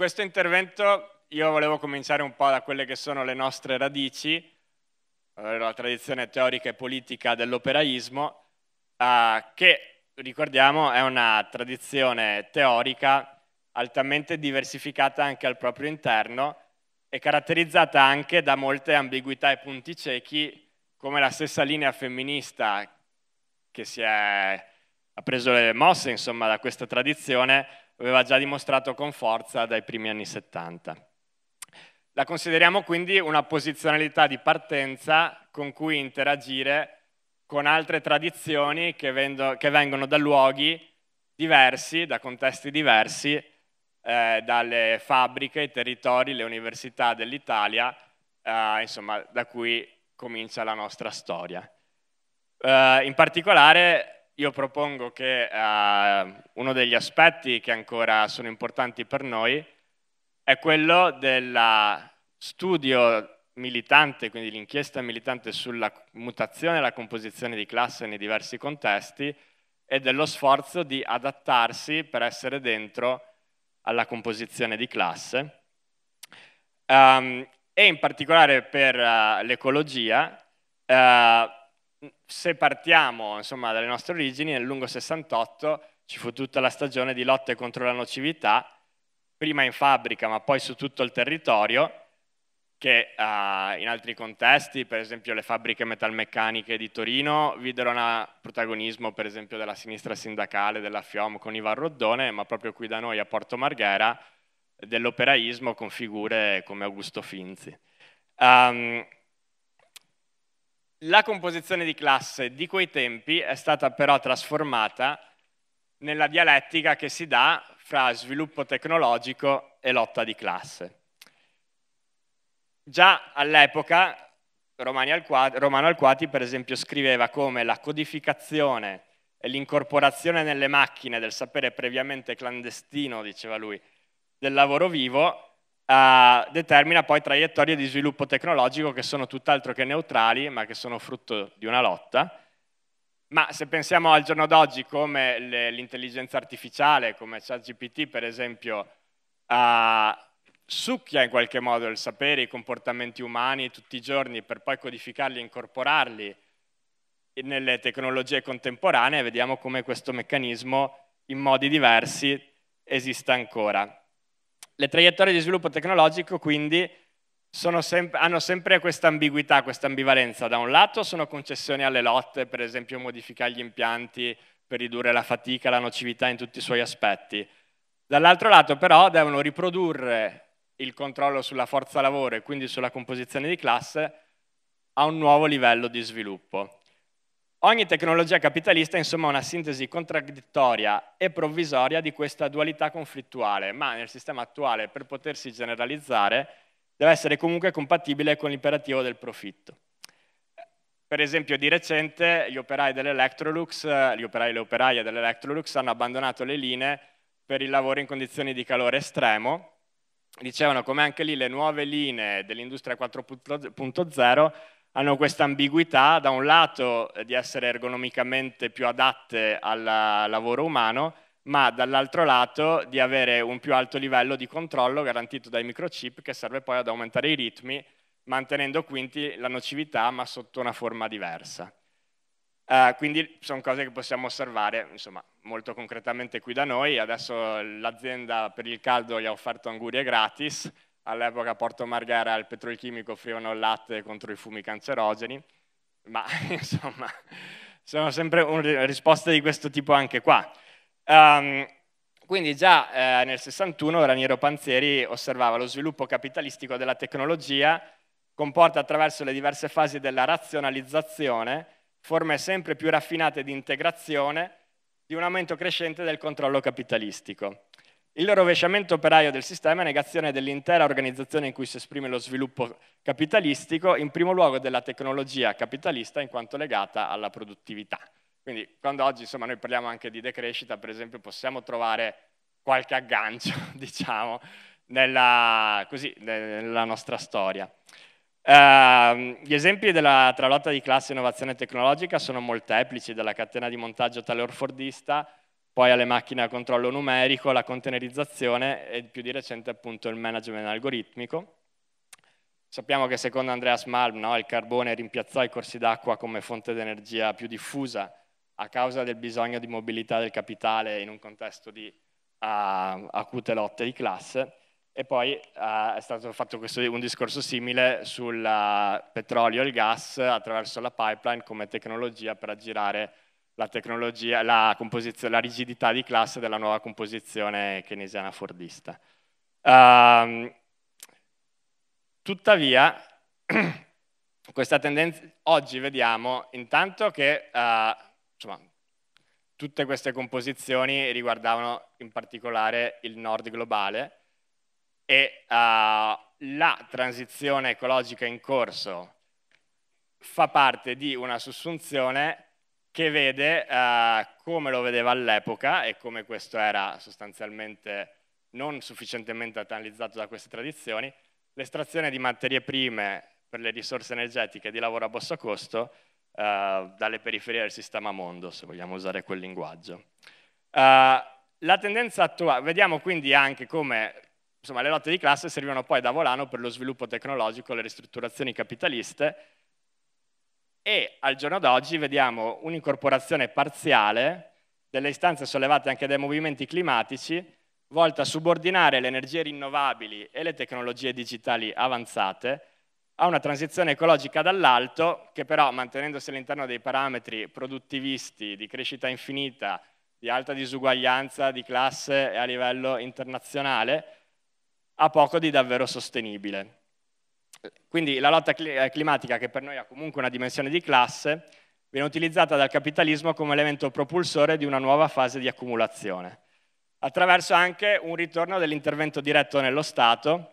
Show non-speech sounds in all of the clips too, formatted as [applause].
questo intervento io volevo cominciare un po' da quelle che sono le nostre radici, eh, la tradizione teorica e politica dell'operaismo, eh, che ricordiamo è una tradizione teorica altamente diversificata anche al proprio interno e caratterizzata anche da molte ambiguità e punti ciechi, come la stessa linea femminista che si è, ha preso le mosse insomma, da questa tradizione, aveva già dimostrato con forza dai primi anni 70. La consideriamo quindi una posizionalità di partenza con cui interagire con altre tradizioni che, vendo, che vengono da luoghi diversi, da contesti diversi, eh, dalle fabbriche, i territori, le università dell'Italia, eh, insomma, da cui comincia la nostra storia. Eh, in particolare io propongo che eh, uno degli aspetti che ancora sono importanti per noi è quello del studio militante, quindi l'inchiesta militante sulla mutazione e la composizione di classe nei diversi contesti e dello sforzo di adattarsi per essere dentro alla composizione di classe. Um, e in particolare per uh, l'ecologia, uh, se partiamo insomma, dalle nostre origini, nel lungo 68 ci fu tutta la stagione di lotte contro la nocività, prima in fabbrica ma poi su tutto il territorio, che uh, in altri contesti, per esempio le fabbriche metalmeccaniche di Torino, videro un protagonismo per esempio della sinistra sindacale, della FIOM con Ivan Roddone, ma proprio qui da noi a Porto Marghera, dell'operaismo con figure come Augusto Finzi. Um, la composizione di classe di quei tempi è stata però trasformata nella dialettica che si dà fra sviluppo tecnologico e lotta di classe. Già all'epoca Romano Alquati, per esempio, scriveva come la codificazione e l'incorporazione nelle macchine del sapere previamente clandestino, diceva lui, del lavoro vivo eh, determina poi traiettorie di sviluppo tecnologico che sono tutt'altro che neutrali, ma che sono frutto di una lotta. Ma se pensiamo al giorno d'oggi come l'intelligenza artificiale, come ChatGPT per esempio, eh, succhia in qualche modo il sapere, i comportamenti umani tutti i giorni per poi codificarli e incorporarli nelle tecnologie contemporanee, vediamo come questo meccanismo in modi diversi esista ancora le traiettorie di sviluppo tecnologico quindi sem- hanno sempre questa ambiguità, questa ambivalenza. Da un lato sono concessioni alle lotte, per esempio modificare gli impianti per ridurre la fatica, la nocività in tutti i suoi aspetti. Dall'altro lato però devono riprodurre il controllo sulla forza lavoro e quindi sulla composizione di classe a un nuovo livello di sviluppo. Ogni tecnologia capitalista è insomma una sintesi contraddittoria e provvisoria di questa dualità conflittuale, ma nel sistema attuale, per potersi generalizzare, deve essere comunque compatibile con l'imperativo del profitto. Per esempio, di recente gli operai dell'Electrolux, gli operai e le operaie dell'Electrolux hanno abbandonato le linee per il lavoro in condizioni di calore estremo. Dicevano come anche lì le nuove linee dell'industria 4.0 hanno questa ambiguità, da un lato eh, di essere ergonomicamente più adatte al lavoro umano, ma dall'altro lato di avere un più alto livello di controllo garantito dai microchip che serve poi ad aumentare i ritmi, mantenendo quindi la nocività ma sotto una forma diversa. Uh, quindi sono cose che possiamo osservare insomma, molto concretamente qui da noi, adesso l'azienda per il caldo gli ha offerto angurie gratis, all'epoca a Porto Marghera al petrolchimico offrivano il latte contro i fumi cancerogeni, ma [laughs] insomma sono sempre un, risposte di questo tipo anche qua. Um, quindi già eh, nel 61 Raniero Panzieri osservava lo sviluppo capitalistico della tecnologia comporta attraverso le diverse fasi della razionalizzazione forme sempre più raffinate di integrazione di un aumento crescente del controllo capitalistico. Il rovesciamento operaio del sistema è negazione dell'intera organizzazione in cui si esprime lo sviluppo capitalistico, in primo luogo della tecnologia capitalista in quanto legata alla produttività. Quindi quando oggi insomma, noi parliamo anche di decrescita, per esempio, possiamo trovare qualche aggancio, [laughs] diciamo, nella, così, nella nostra storia. Uh, gli esempi della lotta di classe e innovazione tecnologica sono molteplici, dalla catena di montaggio taylor-fordista poi alle macchine a controllo numerico, la contenerizzazione e più di recente appunto il management algoritmico. Sappiamo che secondo Andreas Malm no, il carbone rimpiazzò i corsi d'acqua come fonte di energia più diffusa a causa del bisogno di mobilità del capitale in un contesto di uh, acute lotte di classe e poi uh, è stato fatto questo, un discorso simile sul uh, petrolio e il gas attraverso la pipeline come tecnologia per aggirare la, la, la rigidità di classe della nuova composizione keynesiana fordista. Uh, tuttavia, [clears throat] questa tendenza, oggi vediamo intanto che uh, insomma, tutte queste composizioni riguardavano in particolare il nord globale e uh, la transizione ecologica in corso fa parte di una sussunzione che vede eh, come lo vedeva all'epoca e come questo era sostanzialmente non sufficientemente analizzato da queste tradizioni, l'estrazione di materie prime per le risorse energetiche di lavoro a basso costo eh, dalle periferie del sistema mondo, se vogliamo usare quel linguaggio. Eh, la tendenza attuale, vediamo quindi anche come insomma, le lotte di classe servivano poi da volano per lo sviluppo tecnologico, le ristrutturazioni capitaliste e al giorno d'oggi vediamo un'incorporazione parziale delle istanze sollevate anche dai movimenti climatici volta a subordinare le energie rinnovabili e le tecnologie digitali avanzate a una transizione ecologica dall'alto che però mantenendosi all'interno dei parametri produttivisti di crescita infinita, di alta disuguaglianza di classe e a livello internazionale, ha poco di davvero sostenibile. Quindi la lotta eh, climatica, che per noi ha comunque una dimensione di classe, viene utilizzata dal capitalismo come elemento propulsore di una nuova fase di accumulazione, attraverso anche un ritorno dell'intervento diretto nello Stato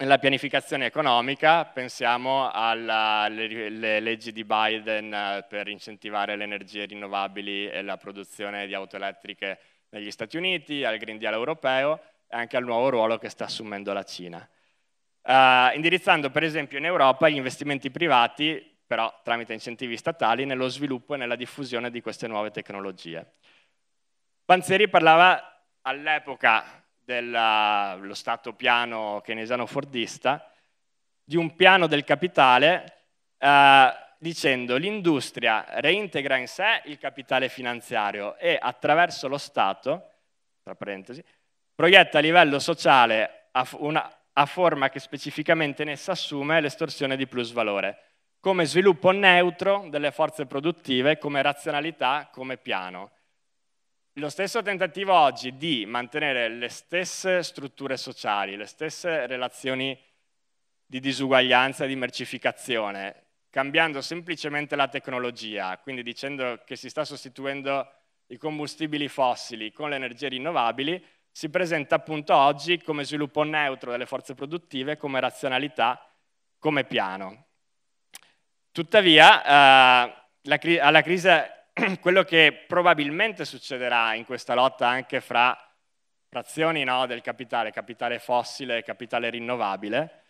nella pianificazione economica, pensiamo alle leggi di Biden eh, per incentivare le energie rinnovabili e la produzione di auto elettriche negli Stati Uniti, al Green Deal europeo e anche al nuovo ruolo che sta assumendo la Cina eh, indirizzando per esempio in Europa gli investimenti privati, però tramite incentivi statali, nello sviluppo e nella diffusione di queste nuove tecnologie. Panzeri parlava all'epoca dello eh, stato piano keynesiano-fordista di un piano del capitale eh, dicendo l'industria reintegra in sé il capitale finanziario e attraverso lo Stato, tra parentesi, proietta a livello sociale una, ha forma che specificamente in essa assume l'estorsione di plusvalore, come sviluppo neutro delle forze produttive, come razionalità, come piano. Lo stesso tentativo oggi di mantenere le stesse strutture sociali, le stesse relazioni di disuguaglianza di mercificazione, cambiando semplicemente la tecnologia, quindi dicendo che si sta sostituendo i combustibili fossili con le energie rinnovabili, si presenta appunto oggi come sviluppo neutro delle forze produttive, come razionalità, come piano. Tuttavia, eh, la cri- alla crisi, [clears throat] quello che probabilmente succederà in questa lotta anche fra frazioni no, del capitale, capitale fossile e capitale rinnovabile,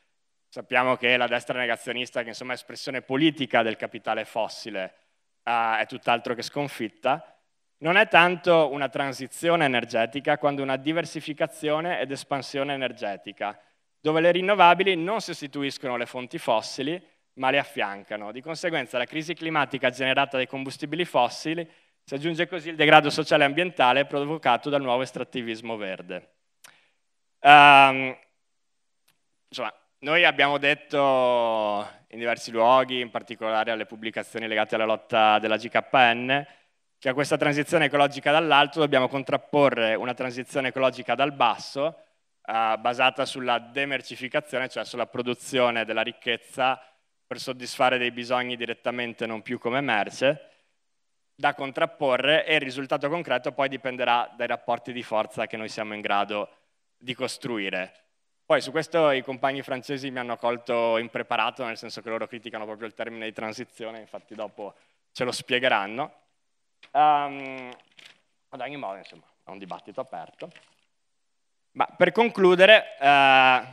sappiamo che la destra negazionista, che insomma è espressione politica del capitale fossile, eh, è tutt'altro che sconfitta, non è tanto una transizione energetica quanto una diversificazione ed espansione energetica, dove le rinnovabili non sostituiscono le fonti fossili, ma le affiancano. Di conseguenza alla crisi climatica generata dai combustibili fossili si aggiunge così il degrado sociale e ambientale provocato dal nuovo estrattivismo verde. Um, insomma, noi abbiamo detto in diversi luoghi, in particolare alle pubblicazioni legate alla lotta della GKN, che a questa transizione ecologica dall'alto dobbiamo contrapporre una transizione ecologica dal basso eh, basata sulla demercificazione, cioè sulla produzione della ricchezza per soddisfare dei bisogni direttamente non più come merce, da contrapporre e il risultato concreto poi dipenderà dai rapporti di forza che noi siamo in grado di costruire. Poi su questo i compagni francesi mi hanno colto impreparato, nel senso che loro criticano proprio il termine di transizione, infatti dopo ce lo spiegheranno. Um, ehm, ad ogni modo, insomma, è un dibattito aperto. Ma per concludere, uh,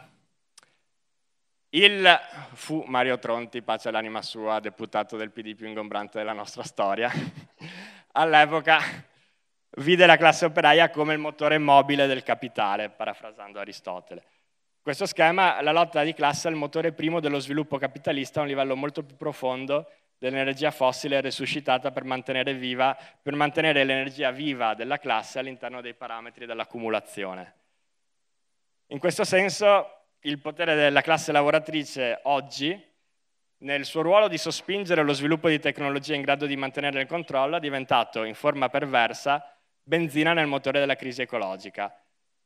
il fu Mario Tronti, pace all'anima sua, deputato del PD più ingombrante della nostra storia, [laughs] all'epoca vide la classe operaia come il motore mobile del capitale, parafrasando Aristotele. Questo schema, la lotta di classe è il motore primo dello sviluppo capitalista a un livello molto più profondo dell'energia fossile resuscitata per mantenere, viva, per mantenere l'energia viva della classe all'interno dei parametri dell'accumulazione. In questo senso il potere della classe lavoratrice oggi, nel suo ruolo di sospingere lo sviluppo di tecnologie in grado di mantenere il controllo, è diventato in forma perversa benzina nel motore della crisi ecologica.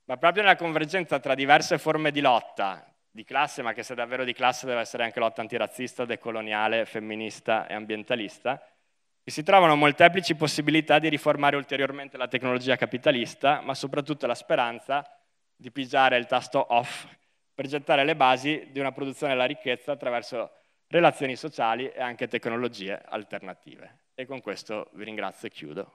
Ma proprio nella convergenza tra diverse forme di lotta di classe, ma che se davvero di classe deve essere anche lotta antirazzista, decoloniale, femminista e ambientalista, e si trovano molteplici possibilità di riformare ulteriormente la tecnologia capitalista, ma soprattutto la speranza di pigiare il tasto off per gettare le basi di una produzione della ricchezza attraverso relazioni sociali e anche tecnologie alternative. E con questo vi ringrazio e chiudo.